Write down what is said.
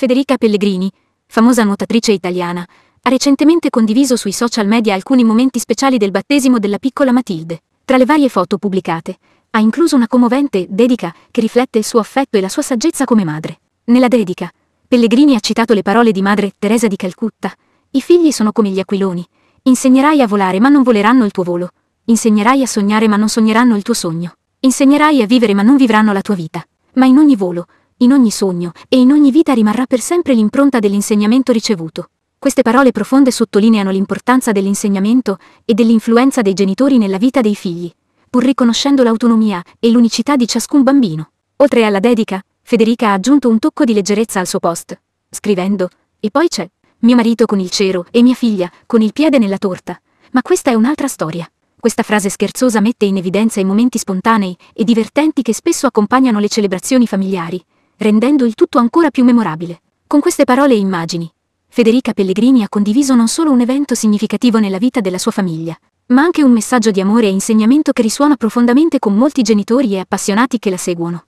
Federica Pellegrini, famosa nuotatrice italiana, ha recentemente condiviso sui social media alcuni momenti speciali del battesimo della piccola Matilde. Tra le varie foto pubblicate, ha incluso una commovente dedica che riflette il suo affetto e la sua saggezza come madre. Nella dedica, Pellegrini ha citato le parole di madre Teresa di Calcutta, i figli sono come gli aquiloni, insegnerai a volare ma non voleranno il tuo volo, insegnerai a sognare ma non sogneranno il tuo sogno, insegnerai a vivere ma non vivranno la tua vita, ma in ogni volo, in ogni sogno e in ogni vita rimarrà per sempre l'impronta dell'insegnamento ricevuto. Queste parole profonde sottolineano l'importanza dell'insegnamento e dell'influenza dei genitori nella vita dei figli, pur riconoscendo l'autonomia e l'unicità di ciascun bambino. Oltre alla dedica, Federica ha aggiunto un tocco di leggerezza al suo post, scrivendo, e poi c'è, mio marito con il cero e mia figlia con il piede nella torta, ma questa è un'altra storia. Questa frase scherzosa mette in evidenza i momenti spontanei e divertenti che spesso accompagnano le celebrazioni familiari, rendendo il tutto ancora più memorabile. Con queste parole e immagini, Federica Pellegrini ha condiviso non solo un evento significativo nella vita della sua famiglia, ma anche un messaggio di amore e insegnamento che risuona profondamente con molti genitori e appassionati che la seguono.